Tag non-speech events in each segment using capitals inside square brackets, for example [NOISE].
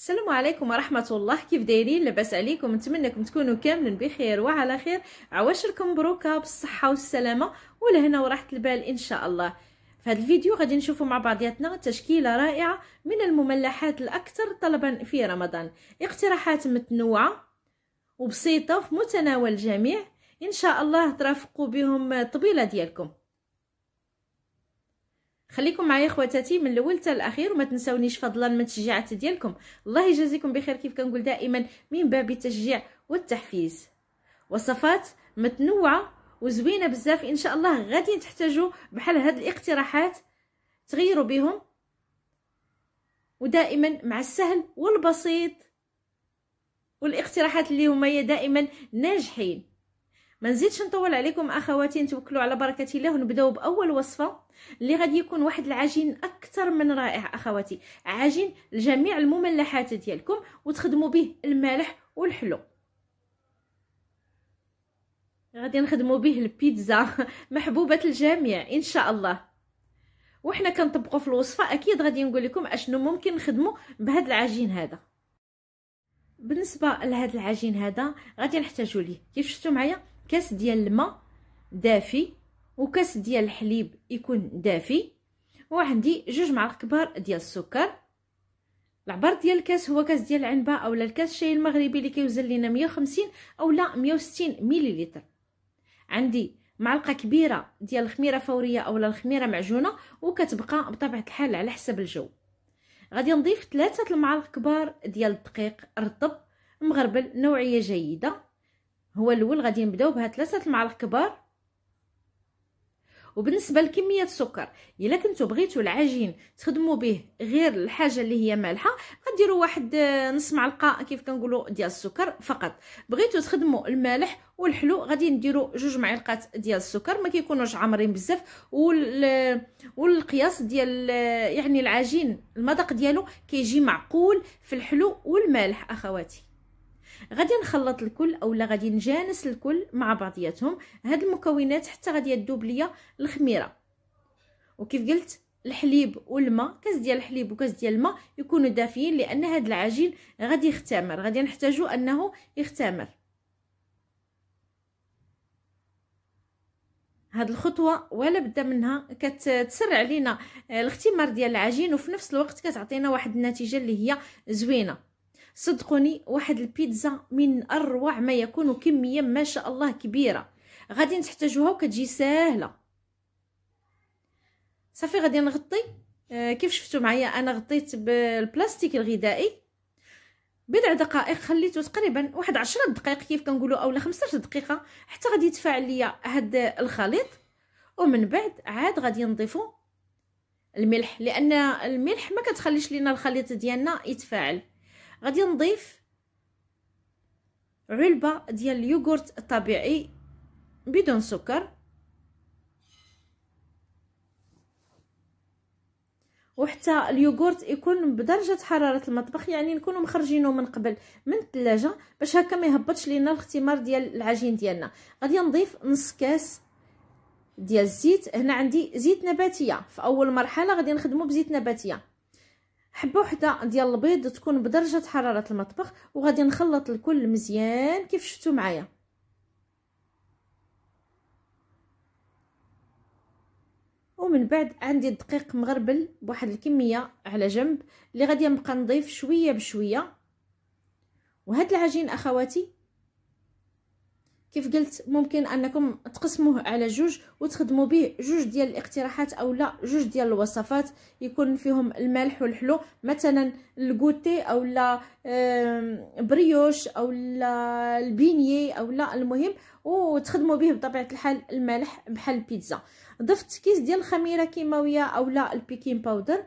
السلام عليكم ورحمة الله كيف دايرين لاباس عليكم نتمنىكم تكونوا كاملين بخير وعلى خير عواشركم مبروكة بالصحة والسلامة ولهنا وراحة البال إن شاء الله في هذا الفيديو غادي نشوفوا مع بعضياتنا تشكيلة رائعة من المملحات الأكثر طلبا في رمضان اقتراحات متنوعة وبسيطة في متناول الجميع إن شاء الله ترافقوا بهم الطبيلة ديالكم خليكم معايا خواتاتي من الاول حتى الاخير وما تنساونيش فضلا من التشجيعات ديالكم الله يجازيكم بخير كيف كنقول دائما من باب التشجيع والتحفيز وصفات متنوعه وزوينه بزاف ان شاء الله غادي تحتاجوا بحال هاد الاقتراحات تغيروا بهم ودائما مع السهل والبسيط والاقتراحات اللي هما دائما ناجحين ما نزيدش نطول عليكم اخواتي نتوكلوا على بركه الله ونبداو باول وصفه اللي غادي يكون واحد العجين اكثر من رائع اخواتي عجين لجميع المملحات ديالكم وتخدموا به المالح والحلو غادي نخدموا به البيتزا [LAUGHS] محبوبه الجميع ان شاء الله وحنا كنطبقوا في الوصفه اكيد غادي نقول لكم اشنو ممكن نخدموا بهذا العجين هذا بالنسبه لهذا العجين هذا غادي نحتاجوا ليه كيف شفتوا معايا كاس ديال الماء دافي وكاس ديال الحليب يكون دافي وعندي جوج معالق كبار ديال السكر العبر ديال الكاس هو كاس ديال العنبه اولا الكاس الشاي المغربي اللي كيوزن لينا 150 اولا 160 مليلتر عندي معلقه كبيره ديال الخميره فوريه اولا الخميره معجونه وكتبقى بطبيعه الحال على حسب الجو غادي نضيف ثلاثه المعالق كبار ديال الدقيق رطب مغربل نوعيه جيده هو الاول غادي نبداو بها ثلاثه المعالق كبار وبالنسبه لكميه السكر الا كنتو بغيتو العجين تخدمو به غير الحاجه اللي هي مالحه غديروا واحد آه، نص معلقه كيف كنقولوا ديال السكر فقط بغيتو تخدمو المالح والحلو غادي نديروا جوج معلقات ديال السكر ما كيكونوش عامرين بزاف وال... آه، والقياس ديال آه، يعني العجين المذاق ديالو كيجي معقول في الحلو والمالح اخواتي غادي نخلط الكل اولا غادي نجانس الكل مع بعضياتهم هاد المكونات حتى غادي يذوب ليا الخميره وكيف قلت الحليب والماء كاس ديال الحليب وكاس ديال الماء يكونوا دافيين لان هاد العجين غادي يختمر غادي نحتاجو انه يختمر هاد الخطوه ولا بدا منها كتسرع لينا آه، الاختمار ديال العجين وفي نفس الوقت كتعطينا واحد النتيجه اللي هي زوينه صدقوني واحد البيتزا من اروع ما يكون كميه ما شاء الله كبيره غادي نحتاجوها وكتجي ساهله صافي غادي نغطي آه كيف شفتوا معايا انا غطيت بالبلاستيك الغذائي بضع دقائق خليته تقريبا واحد عشرة دقائق كيف كنقولوا اولا 15 دقيقه حتى غادي يتفاعل ليا هاد الخليط ومن بعد عاد غادي نضيفو الملح لان الملح ما كتخليش لينا الخليط ديالنا يتفاعل غادي نضيف علبه ديال اليوغورت الطبيعي بدون سكر وحتى اليوغورت يكون بدرجه حراره المطبخ يعني نكونوا مخرجينه من قبل من الثلاجه باش هكا ما يهبطش لينا الاختمار ديال العجين ديالنا غادي نضيف نص كاس ديال الزيت هنا عندي زيت نباتيه في اول مرحله غادي نخدمه بزيت نباتيه حبه وحده ديال البيض تكون بدرجه حراره المطبخ وغادي نخلط الكل مزيان كيف شفتوا معايا ومن بعد عندي الدقيق مغربل بواحد الكميه على جنب اللي غادي نبقى نضيف شويه بشويه وهاد العجين اخواتي كيف قلت ممكن انكم تقسموه على جوج وتخدموا به جوج ديال الاقتراحات او لا جوج ديال الوصفات يكون فيهم المالح والحلو مثلا الكوتي او لا بريوش او لا البينيه او لا المهم وتخدموا به بطبيعه الحال المالح بحال البيتزا ضفت كيس ديال الخميره كيماويه او لا البيكين باودر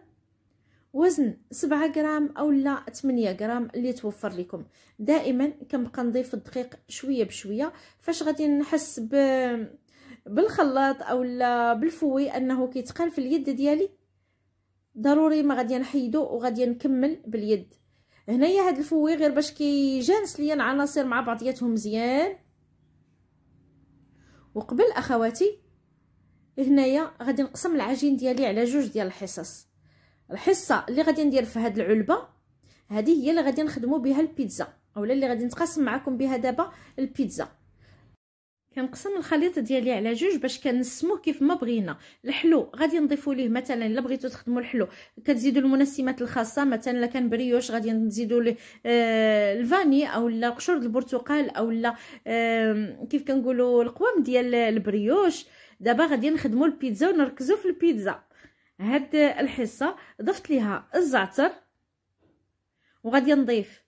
وزن سبعة غرام او لا 8 غرام اللي توفر لكم دائما كنبقى نضيف الدقيق شويه بشويه فاش غادي نحس ب بالخلاط اولا بالفوي انه كيتقال في اليد ديالي ضروري ما غادي نحيدو وغادي نكمل باليد هنايا هاد الفوي غير باش كيجانس ليا العناصر مع بعضياتهم مزيان وقبل اخواتي هنايا غادي نقسم العجين ديالي على جوج ديال الحصص الحصه اللي غادي ندير في هاد العلبه هذه هي اللي غادي نخدموا بها البيتزا اولا اللي غادي نتقاسم معكم بها دابا البيتزا كنقسم الخليط ديالي على جوج باش كنسموه كيف ما بغينا الحلو غادي نضيفوا ليه مثلا الا بغيتو تخدموا الحلو كتزيدوا المنسمات الخاصه مثلا الا كان بريوش غادي نزيدوا ليه آه، الفاني او لا قشور البرتقال او لا آه، كيف كنقولوا القوام ديال البريوش دابا غادي نخدموا البيتزا ونركزوا في البيتزا هاد الحصه ضفت ليها الزعتر وغادي نضيف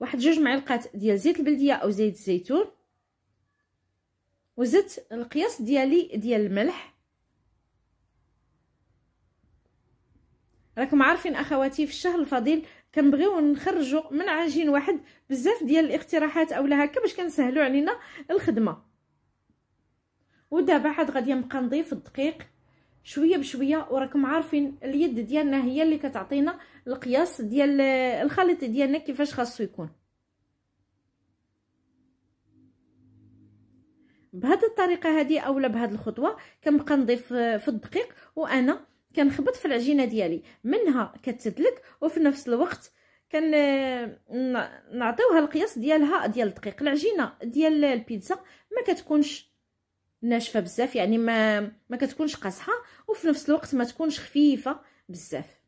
واحد جوج معلقات ديال زيت البلديه او زيت الزيتون وزدت القياس ديالي ديال الملح راكم عارفين اخواتي في الشهر الفضيل كنبغيو نخرجوا من عجين واحد بزاف ديال الاقتراحات اولا هكا باش كنسهلوا علينا الخدمه ودابا عاد غادي نبقى نضيف الدقيق شويه بشويه وراكم عارفين اليد ديالنا هي اللي كتعطينا القياس ديال الخليط ديالنا كيفاش خاصو يكون بهذه الطريقه هذه اولا بهذه الخطوه كنبقى نضيف آه، في الدقيق وانا كنخبط في العجينه ديالي منها كتدلك وفي نفس الوقت كن آه، نعطيوها القياس ديالها ديال الدقيق العجينه ديال البيتزا ما كتكونش ناشفه بزاف يعني ما ما كتكونش قاصحه وفي نفس الوقت ما تكونش خفيفه بزاف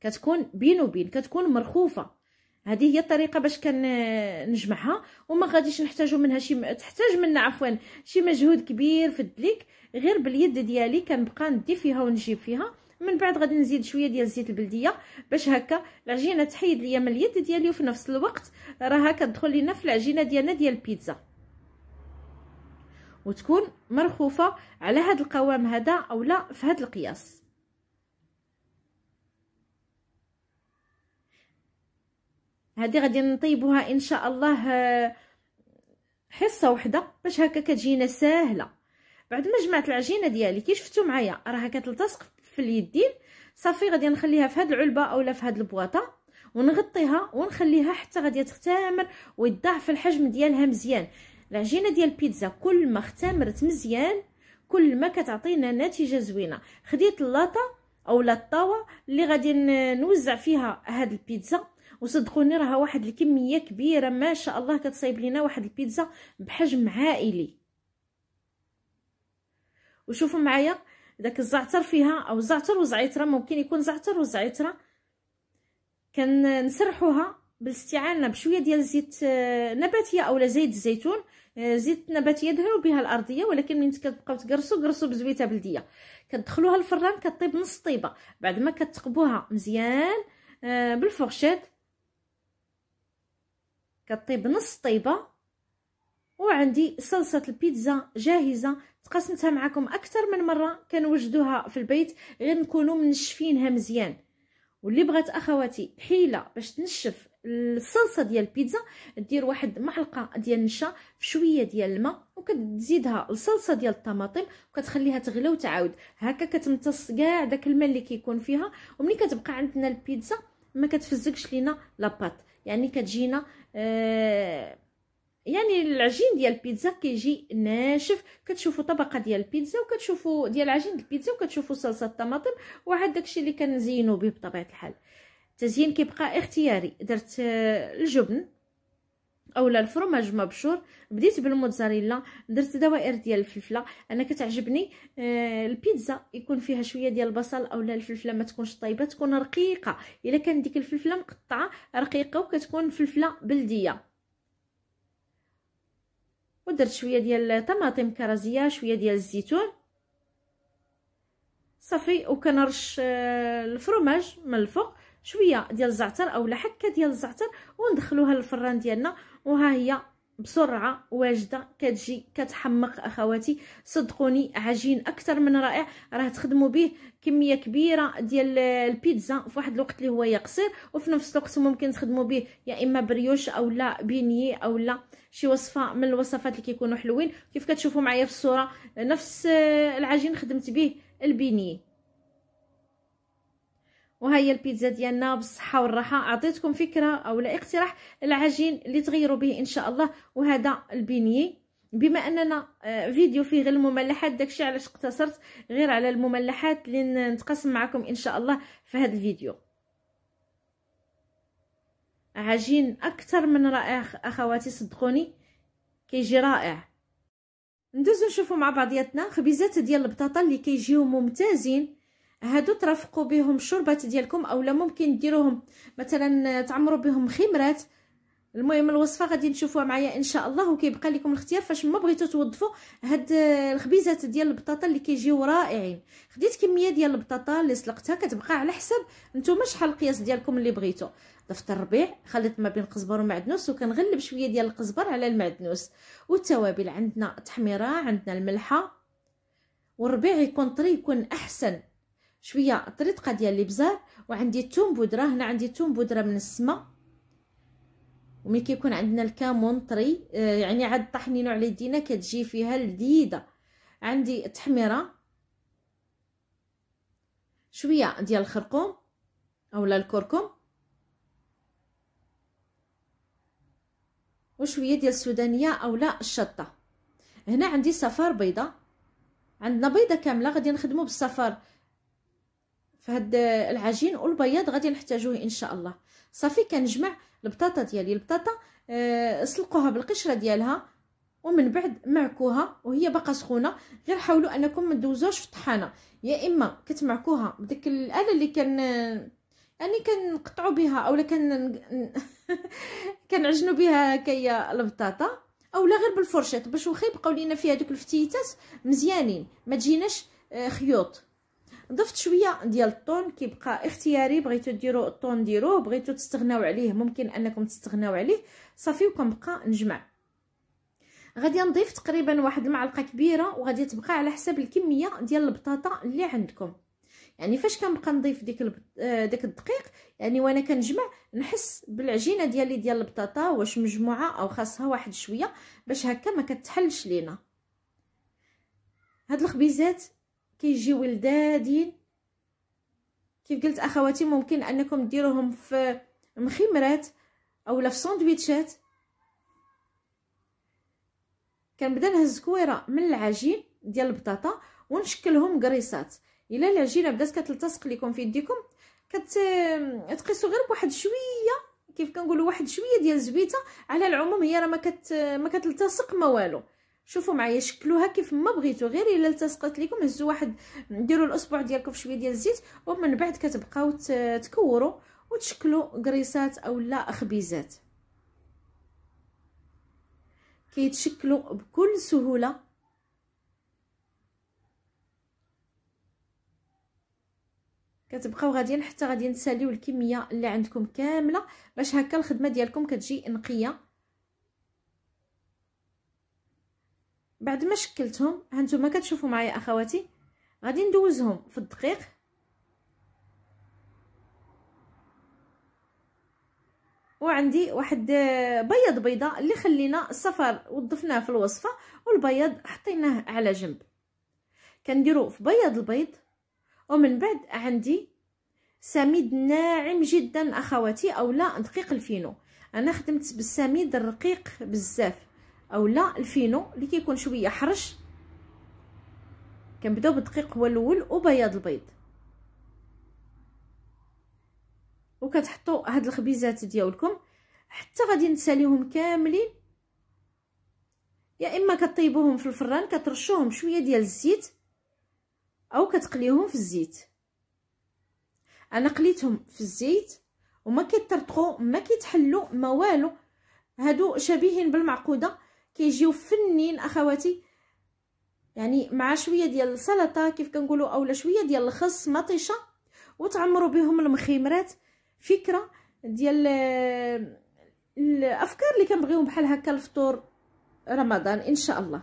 كتكون بين وبين كتكون مرخوفه هذه هي الطريقه باش كنجمعها وما غاديش نحتاجو منها شي م... تحتاج منا عفوا شي مجهود كبير في الدليك غير باليد ديالي كنبقى ندي فيها ونجيب فيها من بعد غادي نزيد شويه ديال الزيت البلديه باش هكا العجينه تحيد ليا من اليد ديالي وفي نفس الوقت راها كتدخل لينا في العجينه ديالنا ديال البيتزا وتكون مرخوفه على هذا القوام هذا اولا في هذا القياس هذه غادي نطيبوها ان شاء الله آه، حصه وحده باش هكا كتجينا ساهله بعد ما جمعت العجينه ديالي كي شفتوا معايا راها كتلتصق في اليدين صافي غادي نخليها في هاد العلبه اولا في هاد البواطه ونغطيها ونخليها حتى غادي تختمر ويضاعف الحجم ديالها مزيان العجينه ديال البيتزا كل ما اختمرت مزيان كل ما كتعطينا نتيجه زوينه خديت اللاطه او الطاوه اللي غادي نوزع فيها هاد البيتزا وصدقوني راها واحد الكميه كبيره ما شاء الله كتصايب لينا واحد البيتزا بحجم عائلي وشوفوا معايا داك الزعتر فيها او زعتر وزعتره ممكن يكون زعتر وزعتره كنسرحوها بالاستعانه بشويه ديال زيت آه، نباتيه اولا زيت الزيتون زيت نباتيه دهنوا بها الارضيه ولكن ملي كتبقاو تقرصوا قرصوا بزويته بلديه كتدخلوها الفران كطيب نص طيبه بعد ما كتقبوها مزيان آه، بالفرشات كطيب نص طيبه وعندي صلصه البيتزا جاهزه تقسمتها معكم اكثر من مره كنوجدوها في البيت غير نكونوا منشفينها مزيان واللي بغات اخواتي حيله باش تنشف الصلصه ديال البيتزا دير واحد معلقه ديال النشا بشويه ديال الماء وكتزيدها الصلصه ديال الطماطم وكتخليها تغلى وتعاود هكا كتمتص كاع داك الماء اللي كيكون فيها وملي كتبقى عندنا البيتزا ما كتفزكش لينا لاباط يعني كتجينا آه يعني العجين ديال البيتزا كيجي ناشف كتشوفوا طبقه ديال البيتزا وكتشوفوا ديال عجين البيتزا وكتشوفوا صلصه الطماطم وعاد داكشي اللي كنزينو به بطبيعه الحال التزيين كيبقى اختياري درت آه، الجبن اولا الفرماج مبشور بديت بالموتزاريلا درت دوائر ديال الفلفله انا كتعجبني آه، البيتزا يكون فيها شويه ديال البصل اولا الفلفله ما تكونش طايبه تكون رقيقه الا كان ديك الفلفله مقطعه رقيقه وكتكون فلفله بلديه ودرت شويه ديال الطماطم كرزيه شويه ديال الزيتون صافي وكنرش آه، الفرماج من الفوق شويه ديال الزعتر اولا حكه ديال الزعتر وندخلوها للفران ديالنا وها هي بسرعه واجده كتجي كتحمق اخواتي صدقوني عجين اكثر من رائع راه تخدموا به كميه كبيره ديال البيتزا في واحد الوقت اللي هو يقصر وفي نفس الوقت ممكن تخدموا به يا اما بريوش او لا بينيه او لا شي وصفه من الوصفات اللي كيكونوا حلوين كيف كتشوفوا معايا في الصوره نفس العجين خدمت به البينيه وهي البيتزا ديالنا بالصحه والراحه عطيتكم فكره اولا اقتراح العجين اللي تغيروا به ان شاء الله وهذا البيني بما اننا آه، فيديو فيه غير المملحات داكشي علاش اقتصرت غير على المملحات اللي نتقاسم معكم ان شاء الله في هذا الفيديو عجين اكثر من رائع اخواتي صدقوني كيجي رائع ندوزو نشوفو مع بعضياتنا خبيزات ديال البطاطا اللي كيجيو ممتازين هادو ترافقوا بهم الشربات ديالكم اولا ممكن ديروهم مثلا آه، تعمروا بهم خمرات المهم الوصفه غادي نشوفوها معايا ان شاء الله وكيبقى لكم الاختيار فاش ما بغيتو توظفوا هاد آه، الخبيزات ديال البطاطا اللي كيجيو رائعين خديت كميه ديال البطاطا اللي سلقتها كتبقى على حسب نتوما شحال القياس ديالكم اللي بغيتو ضفت الربيع خليت ما بين القزبر ومعدنوس وكنغلب شويه ديال القزبر على المعدنوس والتوابل عندنا تحميره عندنا الملحه والربيع يكون طري يكون احسن شويه طريطقه ديال الابزار وعندي الثوم بودره هنا عندي الثوم بودره من السما ومن كيكون عندنا الكمون طري آه، يعني عاد طحنينو على يدينا كتجي فيها لذيذه عندي التحميره شويه ديال الخرقوم اولا الكركم وشويه ديال السودانيه اولا الشطه هنا عندي صفار بيضه عندنا بيضه كامله غادي نخدمو بالصفار فهاد العجين والبياض غادي نحتاجوه ان شاء الله صافي كنجمع البطاطا ديالي البطاطا أه سلقوها بالقشره ديالها ومن بعد معكوها وهي باقا سخونه غير حاولوا انكم ما في الطحانه يا اما كتمعكوها بديك الاله اللي كان يعني كنقطعوا بها اولا كان [LAUGHS] كنعجنوا بها كيا البطاطا اولا غير بالفرشيط باش واخا يبقاو لينا فيها دوك الفتيتات مزيانين ما تجيناش آه، خيوط ضفت شويه ديال الطون كيبقى اختياري بغيتو ديروا الطون ديروه بغيتو تستغناو عليه ممكن انكم تستغناو عليه صافي وكنبقى نجمع غادي نضيف تقريبا واحد المعلقه كبيره وغادي تبقى على حسب الكميه ديال البطاطا اللي عندكم يعني فاش كنبقى نضيف ديك آه، داك الدقيق يعني وانا كنجمع نحس بالعجينه ديالي ديال البطاطا واش مجموعه او خاصها واحد شويه باش هكا ما كتحلش لينا هاد الخبيزات كيجيو ولدادين كيف قلت اخواتي ممكن انكم ديروهم في مخمرات اولا في سندويتشات كنبدا نهز كويره من العجين ديال البطاطا ونشكلهم قريصات الا العجينه بدات كتلتصق لكم في يديكم كتقيسوا غير بواحد شويه كيف كنقولوا واحد شويه ديال الزويته على العموم هي راه ما كت ما كتلتصق ما والو شوفوا معايا شكلوها كيف ما بغيتو غير الا التصقت لكم هزوا واحد ديروا الاصبع ديالكم شويه ديال الزيت ومن بعد كتبقاو تكوروا وتشكلوا قريصات اولا خبيزات كيتشكلوا بكل سهوله كتبقاو غاديين حتى غادي تساليو الكميه اللي عندكم كامله باش هكا الخدمه ديالكم كتجي نقيه بعد ما شكلتهم هانتوما كتشوفوا معايا اخواتي غادي ندوزهم في الدقيق وعندي واحد آه، بيض بيضه اللي خلينا الصفر وضفناه في الوصفه والبيض حطيناه على جنب كنديرو في بيض البيض ومن بعد عندي سميد ناعم جدا اخواتي اولا دقيق الفينو انا خدمت بالسميد الرقيق بزاف او لا الفينو اللي كيكون شويه حرش كنبداو بالدقيق هو الاول وبياض البيض وكتحطوا هاد الخبيزات ديالكم حتى غادي نساليهم كاملين يا اما كطيبوهم في الفران كترشوهم شويه ديال الزيت او كتقليهم في الزيت انا قليتهم في الزيت وما كيترطقوا ما كيتحلوا ما والو هادو شبيهين بالمعقوده كيجيو فنين اخواتي يعني مع شويه ديال السلطه كيف كنقولوا اولا شويه ديال الخس مطيشه وتعمروا بهم المخيمرات فكره ديال آه، الافكار اللي كنبغيهم بحال هكا الفطور رمضان ان شاء الله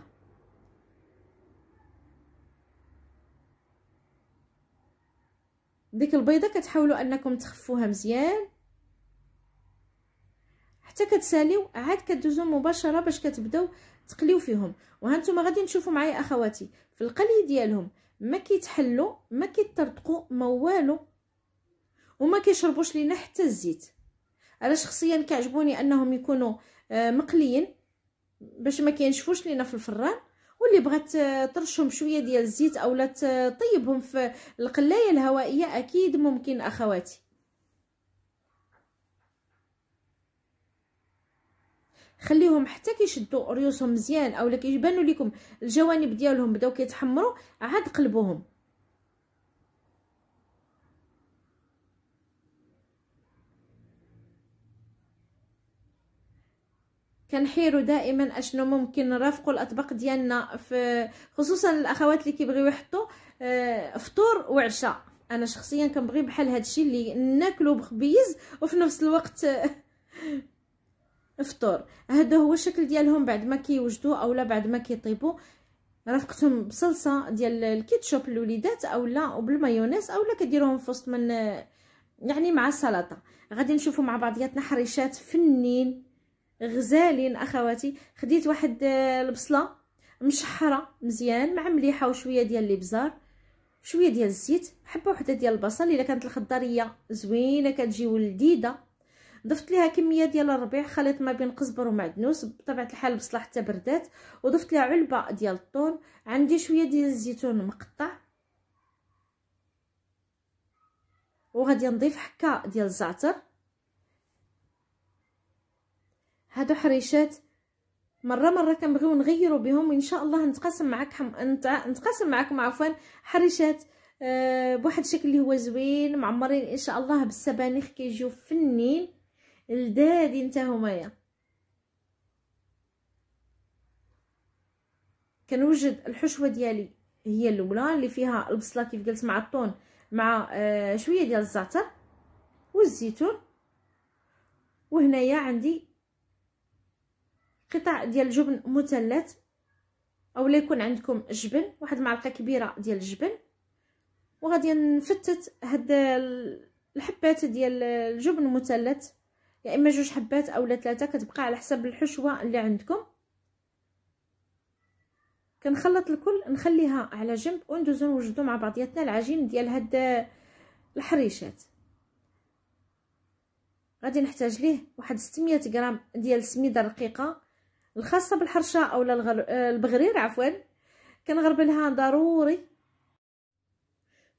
ديك البيضه كتحاولوا انكم تخفوها مزيان حتى كتساليو عاد كدوزو مباشره باش كتبداو تقليو فيهم وهانتوما غادي نشوفوا معايا اخواتي في القلي ديالهم ما كيتحلوا ما كيطرطقوا ما والو وما كيشربوش لينا حتى الزيت انا شخصيا كيعجبوني انهم يكونوا آه، مقليين باش ما كينشفوش لينا في الفران واللي بغات آه، ترشهم شويه ديال الزيت اولا تطيبهم في القلايه الهوائيه اكيد ممكن اخواتي خليهم حتى كيشدوا ريوسهم مزيان اولا كيبانوا لكم الجوانب ديالهم بداو كيتحمروا عاد قلبوهم كنحيروا دائما اشنو ممكن نرافقوا الاطباق ديالنا في خصوصا الاخوات اللي كيبغيو يحطوا آه، فطور وعشاء انا شخصيا كنبغي بحال هادشي اللي ناكلو بخبيز وفي نفس الوقت [LAUGHS] فطور هذا هو الشكل ديالهم بعد ما كيوجدوا اولا بعد ما كيطيبوا رافقتهم بصلصه ديال الكيتشوب للوليدات اولا وبالمايونيز اولا كديروهم في وسط من يعني مع السلطه غادي نشوفوا مع بعضياتنا حريشات فنين غزالين اخواتي خديت واحد البصله آه، مشحره مزيان مع مليحه وشويه ديال الابزار شويه ديال الزيت حبه وحده ديال البصل الا كانت الخضريه زوينه كتجي ولديده ضفت ليها كميه ديال الربيع خليط ما بين قزبر ومعدنوس بطبيعه الحال بصلاح حتى بردات وضفت لها علبه ديال الطون عندي شويه ديال الزيتون مقطع وغادي نضيف حكه ديال الزعتر هادو حريشات مره مره كنبغيو نغيروا بهم وان شاء الله نتقاسم معك حم... نت... نتقاسم معكم عفوا حريشات آه، بواحد الشكل اللي هو زوين معمرين ان شاء الله بالسبانخ كيجيو فنين لدادين حتى همايا كنوجد الحشوه ديالي هي الاولى اللي فيها البصله كيف قلت مع الطون مع آه شويه ديال الزعتر والزيتون وهنايا عندي قطع ديال الجبن مثلث او يكون عندكم جبن واحد معلقه كبيره ديال الجبن وغادي نفتت هاد الحبات ديال الجبن مثلث يا اما جوج حبات اولا ثلاثه كتبقى على حسب الحشوه اللي عندكم كنخلط الكل نخليها على جنب وندوزو نوجدو مع بعضياتنا العجين ديال هاد الحريشات غادي نحتاج ليه واحد 600 غرام ديال السميده رقيقه الخاصه بالحرشه اولا الغل... آه، البغرير عفوا كنغربلها ضروري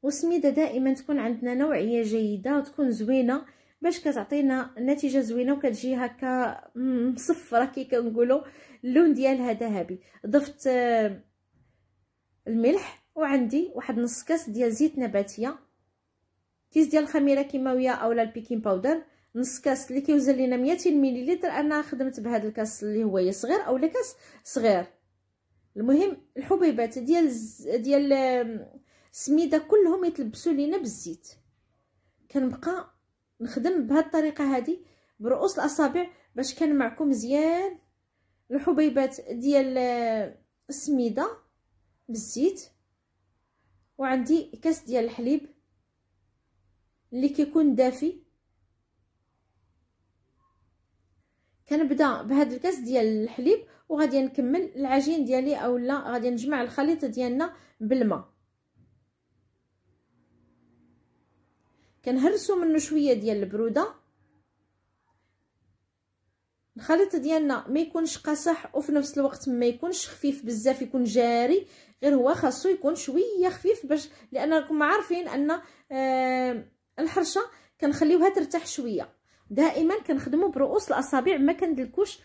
والسميده دائما تكون عندنا نوعيه جيده وتكون زوينه باش كتعطينا نتيجه زوينه وكتجي هكا مصفره كي كنقولوا اللون ديالها ذهبي ضفت آه، الملح وعندي واحد نص كاس ديال زيت نباتيه كيس ديال الخميره كيماويه اولا البيكين باودر نص كاس اللي كيوزن لينا 200 مليلتر انا خدمت بهذا الكاس اللي هو صغير اولا كاس صغير المهم الحبيبات ديال ديال السميده كلهم يتلبسوا لينا بالزيت كنبقى نخدم بهاد الطريقه هذه برؤوس الاصابع باش كان معكم مزيان الحبيبات ديال السميده آه، بالزيت وعندي كاس ديال الحليب اللي كيكون دافي كنبدا بهذا الكاس ديال الحليب وغادي نكمل العجين ديالي اولا غادي نجمع الخليط ديالنا بالماء كنهرسو منه شويه ديال البروده الخليط ديالنا ما يكونش قاصح وفي نفس الوقت ما يكونش خفيف بزاف يكون جاري غير هو خاصو يكون شويه خفيف باش لان راكم عارفين ان آه الحرشه كنخليوها ترتاح شويه دائما كنخدموا برؤوس الاصابع ما كندلكوش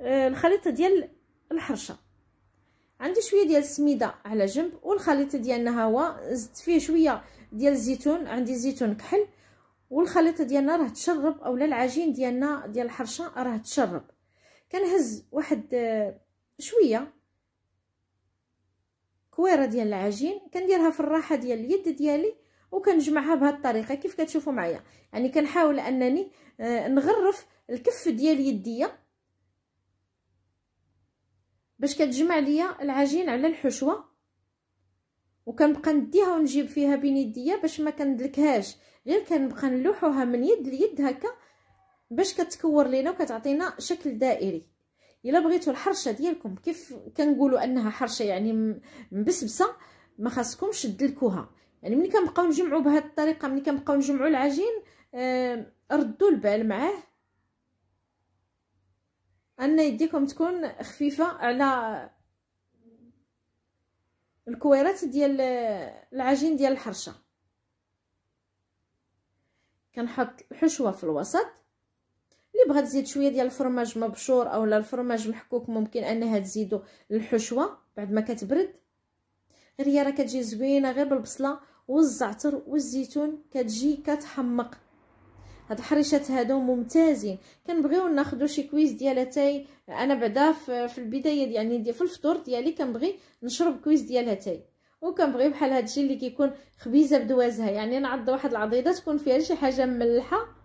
آه الخليط ديال الحرشه عندي شويه ديال السميده على جنب والخليط ديالنا هو زدت فيه شويه ديال الزيتون عندي الزيتون كحل والخليطه ديالنا راه تشرب اولا العجين ديالنا ديال الحرشه راه تشرب كنهز واحد آه، شويه كويره ديال العجين كنديرها في الراحه ديال اليد ديالي وكنجمعها بهذه الطريقه كيف كتشوفوا معايا يعني كنحاول انني آه، نغرف الكف ديال يديا باش كتجمع ليا العجين على الحشوه وكنبقى نديها ونجيب فيها بين يديا باش ما كندلكهاش غير كنبقى نلوحوها من يد ليد هكا باش كتكور لينا وكتعطينا شكل دائري الا بغيتو الحرشه ديالكم كيف كنقولوا انها حرشه يعني مبسبسه ما خاصكمش تدلكوها يعني ملي كنبقاو نجمعوا بهذه الطريقه ملي كنبقاو نجمعوا العجين آه ردوا البال معاه ان يديكم تكون خفيفه على الكويرات ديال العجين ديال الحرشه كنحط الحشوه في الوسط اللي بغات تزيد شويه ديال الفرماج مبشور اولا الفرماج محكوك ممكن انها تزيدو الحشوه بعد ما كتبرد غير هي راه كتجي زوينه غير بالبصله والزعتر والزيتون كتجي كتحمق هاد الحريشات هادو ممتازين كنبغيو ناخذوا شي كويس ديال اتاي انا بعدا في البدايه يعني دي في الفطور ديالي كنبغي نشرب كويس ديال اتاي وكنبغي بحال هادشي اللي كيكون خبيزه بدوازها يعني نعض واحد العضيده تكون فيها شي حاجه مملحه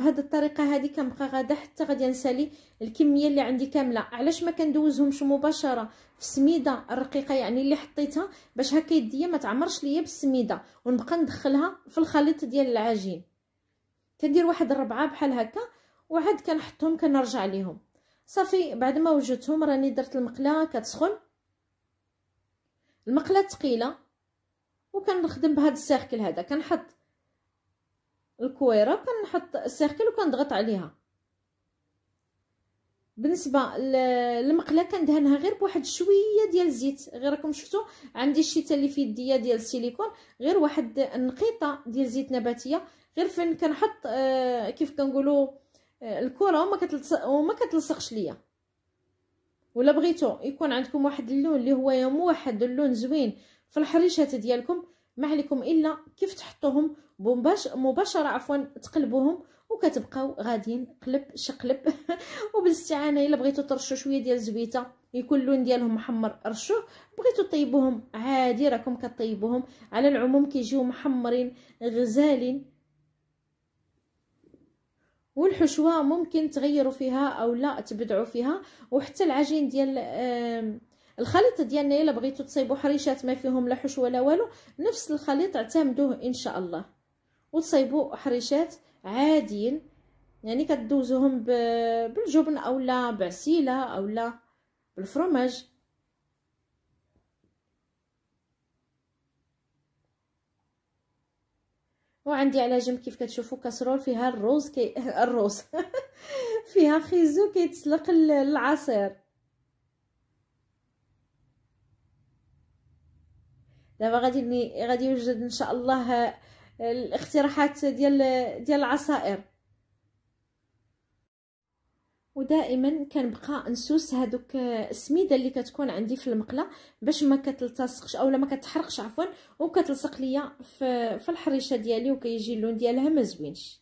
بهاد الطريقه هذه كنبقى غادا حتى غادي نسالي الكميه اللي عندي كامله علاش ما كندوزهمش مباشره في السميده الرقيقه يعني اللي حطيتها باش هكا يديا ما تعمرش ليا بالسميده ونبقى ندخلها في الخليط ديال العجين كندير واحد الربعه بحال هكا وعاد كنحطهم كنرجع ليهم صافي بعد ما وجدتهم راني درت المقله كتسخن المقله ثقيله وكنخدم بهاد السيركل هذا كنحط الكويره كنحط السيركل وكنضغط عليها بالنسبه للمقله كندهنها غير بواحد شويه ديال الزيت غير راكم شفتوا عندي الشيته اللي في يديا ديال السيليكون غير واحد النقيطه ديال زيت نباتيه غير فين كنحط آه، كيف كنقولوا آه، الكره وما كتلصق وما كتلصقش ليا ولا بغيتو يكون عندكم واحد اللون اللي هو موحد اللون زوين في الحريشات ديالكم ما عليكم الا كيف تحطوهم مباشره عفوا تقلبوهم وكتبقاو غاديين قلب شقلب [LAUGHS] وبالاستعانه الا بغيتو ترشوا شويه ديال الزويته يكون اللون ديالهم محمر رشوه بغيتو طيبوهم عادي راكم كطيبوهم على العموم كيجيو محمرين غزالين والحشوه ممكن تغيروا فيها او لا تبدعوا فيها وحتى العجين ديال آه الخليط ديالنا الا بغيتو تصايبوا حريشات ما فيهم لا حشوه لا والو نفس الخليط اعتمدوه ان شاء الله وتصايبوا حريشات عاديين يعني كدوزوهم بالجبن اولا بعسيله اولا بالفرماج وعندي على جنب كيف كتشوفوا كسرول فيها الروز كي [LAUGHS] الروز [LAUGHS] فيها خيزو كيتسلق العصير دابا غادي ني... غادي يوجد ان شاء الله آه، الاقتراحات ديال ديال العصائر ودائما كنبقى نسوس هذوك آه، السميده اللي كتكون عندي في المقله باش ما كتلتصقش اولا ما كتحرقش عفوا وكتلصق ليا في, في الحريشه ديالي وكيجي اللون ديالها ما زوينش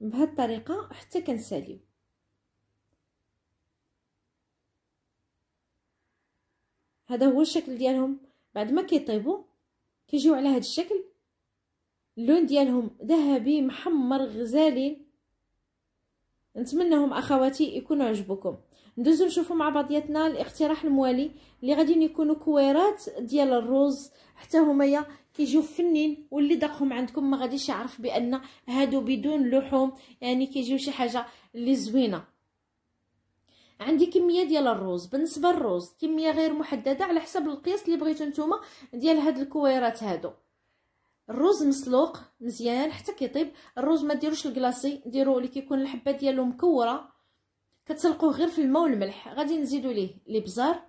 بهذه الطريقه حتى كنساليو هذا هو الشكل ديالهم بعد ما كيطيبوا كيجيو على هذا الشكل اللون ديالهم ذهبي محمر غزالي نتمنىهم اخواتي يكونوا عجبكم ندوزو نشوفوا مع بعضياتنا الاقتراح الموالي اللي غادي يكونوا كويرات ديال الروز حتى همايا كيجيو فنين واللي داقهم عندكم ما غاديش يعرف بان هادو بدون لحوم يعني كيجيو شي حاجه اللي زوينه عندي كميه ديال الروز بالنسبه للروز كميه غير محدده على حسب القياس اللي بغيتو نتوما ديال هاد الكويرات هادو الروز مسلوق مزيان حتى كيطيب الروز ما ديروش الكلاصي ديرو اللي كيكون الحبه ديالو مكوره كتسلقوه غير في الماء والملح غادي نزيدو ليه الابزار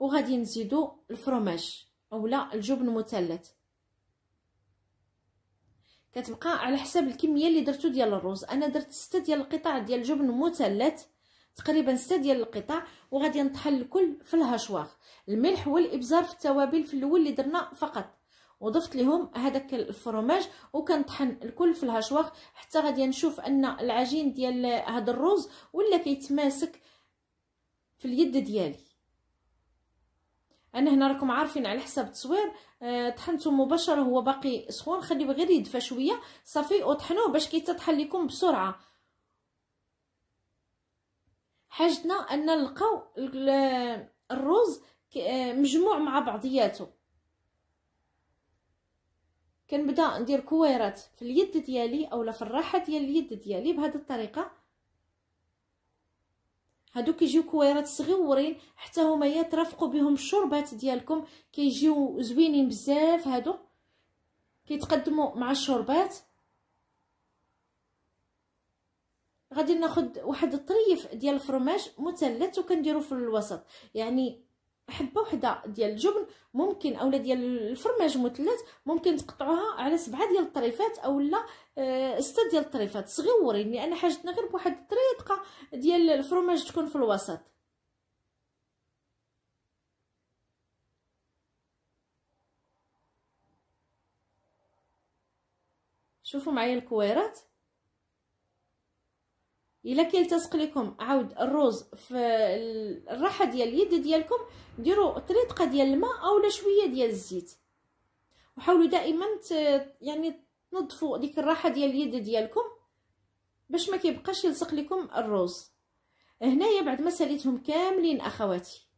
وغادي نزيدو الفرماج اولا الجبن مثلث كتبقى على حساب الكميه اللي درتو ديال الروز انا درت 6 ديال القطع ديال الجبن مثلث تقريبا ستة ديال القطع وغادي نطحن الكل في الهاشواغ الملح والابزار في التوابل في الاول اللي درنا فقط وضفت لهم هذاك الفرماج وكنطحن الكل في الهاشواغ حتى غادي نشوف ان العجين ديال هذا الروز ولا كيتماسك في اليد ديالي انا هنا راكم عارفين على حساب التصوير آه، طحنته مباشره هو باقي سخون خليه غير يدفى شويه صافي وطحنوه باش كيتطحن لكم بسرعه حاجتنا ان نلقاو الرز مجموع مع بعضياته كنبدا ندير كويرات في اليد ديالي اولا في الراحه ديال اليد ديالي بهذه الطريقه هادو كيجيو كويرات صغيورين حتى هما يترافقوا بهم الشربات ديالكم كيجيو زوينين بزاف هادو كيتقدموا مع الشربات غادي ناخد واحد الطريف ديال الفرماج مثلث وكنديرو في الوسط يعني حبه وحده ديال الجبن ممكن اولا ديال الفرماج مثلث ممكن تقطعوها على سبعه ديال الطريفات اولا آه، سته ديال الطريفات صغيورين لان حاجتنا غير بواحد الطريقه ديال الفرماج تكون في الوسط شوفوا معايا الكويرات الا كيلتصق تلصق لكم عاود الروز في الراحه ديال اليد ديالكم ديروا طريقه ديال الماء اولا شويه ديال الزيت وحاولوا دائما يعني تنظفوا ديك الراحه ديال اليد ديالكم باش ما كيبقاش يلصق لكم الروز هنايا بعد ما ساليتهم كاملين اخواتي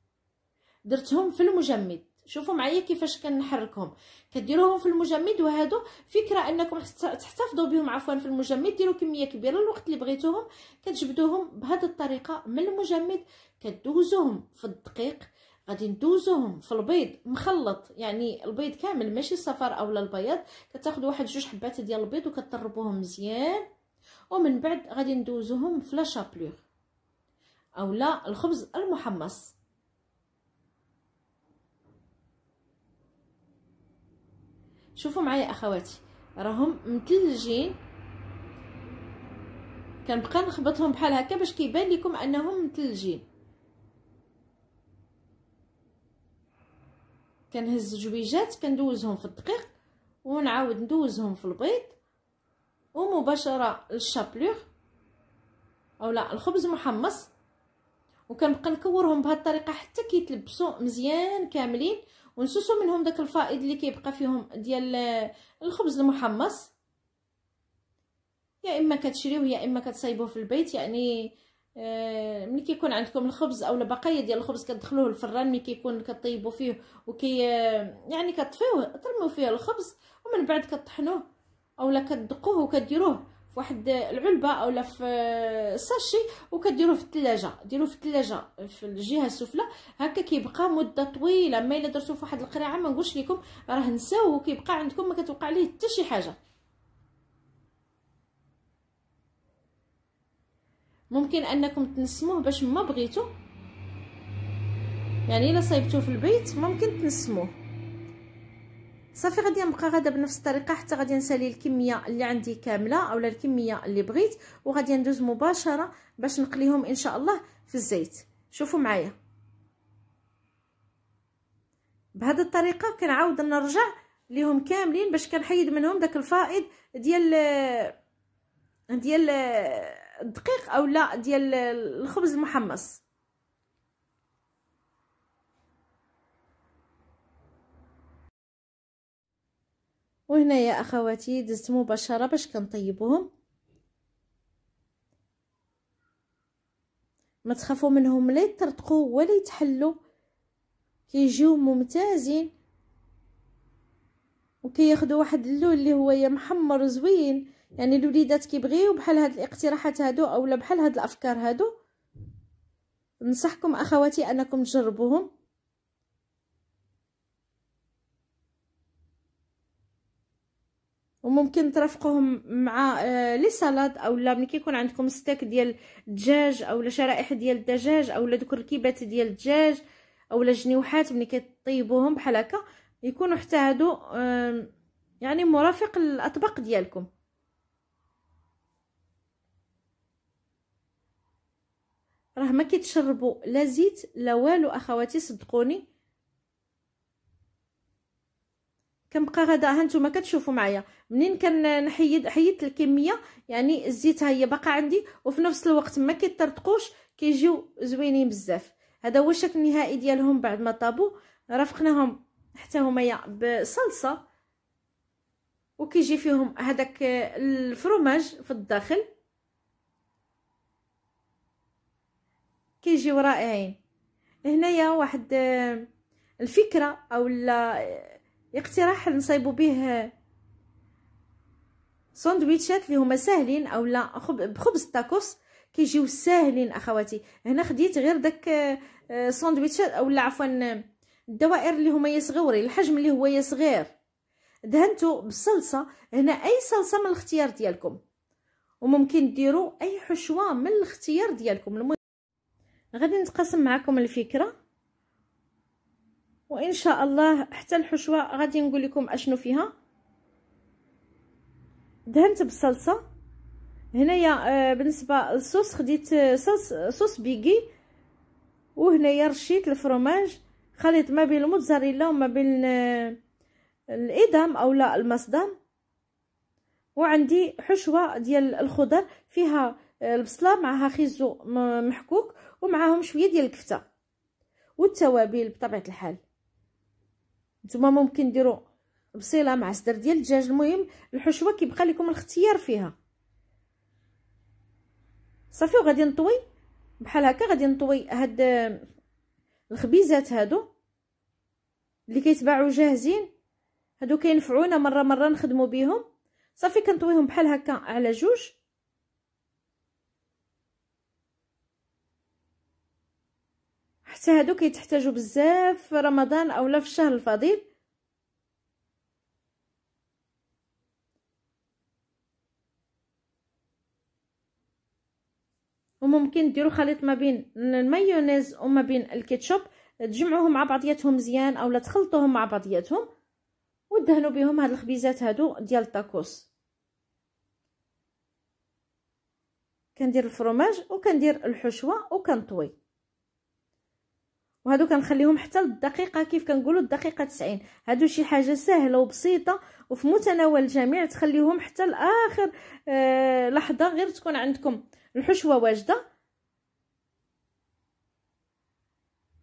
درتهم في المجمد شوفوا معايا كيفاش كنحركهم كديروهم في المجمد وهادو فكره انكم تحتفظوا بهم عفوا في المجمد ديروا كميه كبيره الوقت اللي بغيتوهم كتجبدوهم بهذه الطريقه من المجمد كدوزوهم في الدقيق غادي ندوزوهم في البيض مخلط يعني البيض كامل ماشي الصفار اولا البياض كتاخذوا واحد جوج حبات ديال البيض وكتطربوهم مزيان ومن بعد غادي ندوزوهم في لا شابلور اولا الخبز المحمص شوفوا معايا اخواتي راهم متلجين كنبقى نخبطهم بحال هكا باش كيبان لكم انهم متلجين كنهز جويجات كندوزهم في الدقيق ونعاود ندوزهم في البيض ومباشره للشابلوغ اولا الخبز محمص وكنبقى نكورهم بهذه الطريقه حتى كيتلبسوا مزيان كاملين ونسوسو منهم داك الفائض اللي كيبقى فيهم ديال آه، الخبز المحمص يا اما كتشريوه يا اما كتصايبوه في البيت يعني آه، ملي كيكون عندكم الخبز او البقايا ديال الخبز كتدخلوه الفران ملي كيكون كطيبوا فيه وكي آه، يعني كطفيوه ترميو فيه الخبز ومن بعد كطحنوه اولا كدقوه وكديروه واحد العلبه اولا في ساشي وكديروه في الثلاجه ديروه في الثلاجه في الجهه السفلى هكا كيبقى مده طويله ما الا درتو في واحد القريعه ما نقولش لكم راه نساوه كيبقى عندكم ما كتوقع ليه حتى شي حاجه ممكن انكم تنسموه باش ما بغيتو يعني الا صايبتوه في البيت ممكن تنسموه صافي غادي نبقى غادا بنفس الطريقه حتى غادي نسالي الكميه اللي عندي كامله اولا الكميه اللي بغيت وغادي ندوز مباشره باش نقليهم ان شاء الله في الزيت شوفوا معايا بهذه الطريقه كنعاود نرجع ليهم كاملين باش كنحيد منهم داك الفائض ديال ديال الدقيق اولا ديال الخبز المحمص وهنا يا اخواتي دزت مباشره باش كنطيبوهم ما تخافوا منهم لا يطرطقوا ولا يتحلوا كيجيو ممتازين وكياخذوا واحد اللون اللي هو يا محمر زوين يعني الوليدات كيبغيو بحال هاد الاقتراحات هادو اولا بحال هاد الافكار هادو ننصحكم اخواتي انكم تجربوهم وممكن ترافقوهم مع آه، لي سالاد اولا ملي كيكون عندكم ستيك ديال الدجاج اولا شرائح ديال الدجاج اولا دوك الركيبات ديال الدجاج اولا جنيوحات ملي كطيبوهم بحال هكا يكونوا حتى هادو يعني مرافق الاطباق ديالكم راه ما كيتشربوا لا زيت لا والو اخواتي صدقوني كنبقى غدا ها نتوما كتشوفوا معايا منين كنحيد حيدت الكميه يعني الزيت ها هي باقا عندي وفي نفس الوقت ما كيطرطقوش كيجيو زوينين بزاف هذا هو الشكل النهائي ديالهم بعد ما طابو رافقناهم حتى همايا بصلصه وكيجي فيهم هذاك الفروماج في الداخل كيجيو رائعين هنايا واحد آه، الفكره اولا اقتراح نصايبو به ساندويتشات اللي هما ساهلين اولا بخبز تاكوس كيجيو ساهلين اخواتي هنا خديت غير داك آه، ساندويتشات اولا عفوا الدوائر اللي هما يصغوري الحجم اللي هو يصغير دهنتو بالصلصه هنا اي صلصه من الاختيار ديالكم وممكن ديروا اي حشوه من الاختيار ديالكم المهم غادي نتقاسم معكم الفكره وان شاء الله حتى الحشوه غادي نقول لكم اشنو فيها دهنت بالصلصه هنايا آه، بالنسبه للصوص خديت آه، صوص آه، صوص بيغي وهنايا رشيت الفرماج خليط ما بين الموتزاريلا وما بين الادام او لا المصدام وعندي حشوه ديال الخضر فيها البصله معها خيزو محكوك ومعاهم شويه ديال الكفته والتوابل بطبيعه الحال نتوما ممكن ديروا بصيله مع صدر ديال الدجاج المهم الحشوه كيبقى لكم الاختيار فيها صافي وغادي نطوي بحال هكا غادي نطوي هاد الخبيزات هادو اللي كيتباعوا جاهزين هادو كينفعونا مره مره نخدموا بيهم صافي كنطويهم بحال هكا على جوج حتى هادو كيتحتاجوا بزاف في رمضان اولا في الشهر الفضيل وممكن ديروا خليط ما بين المايونيز وما بين الكيتشوب تجمعوهم مع بعضياتهم مزيان اولا تخلطوهم مع بعضياتهم ودهنوا بهم هاد الخبيزات هادو ديال التاكوس كندير الفرماج وكندير الحشوه وكنطوي وهادو كنخليهم حتى للدقيقه كيف كنقولوا الدقيقه 90 هادو شي حاجه سهله وبسيطه وفي متناول الجميع تخليهم حتى لاخر آه لحظه غير تكون عندكم الحشوه واجده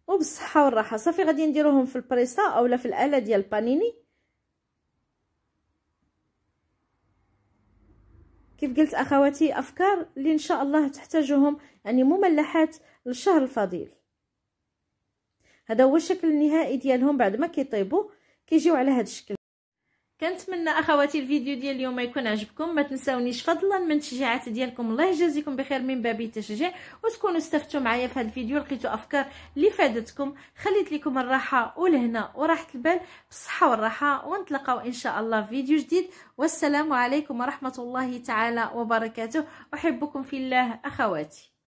وبالصحه والراحه صافي غادي نديروهم في البريسه اولا في الاله ديال البانيني كيف قلت اخواتي افكار اللي ان شاء الله تحتاجوهم يعني مملحات للشهر الفضيل هذا هو الشكل النهائي ديالهم بعد ما كيطيبوا كيجيو على هذا الشكل كنتمنى اخواتي الفيديو ديال اليوم يكون عجبكم ما تنساونيش فضلا من تشجيعات ديالكم الله يجازيكم بخير من باب التشجيع وتكونوا استفدتوا معايا في هذا الفيديو لقيتوا افكار اللي فادتكم خليت لكم الراحه والهنا وراحه البال بالصحه والراحه ونتلاقاو ان شاء الله في فيديو جديد والسلام عليكم ورحمه الله تعالى وبركاته احبكم في الله اخواتي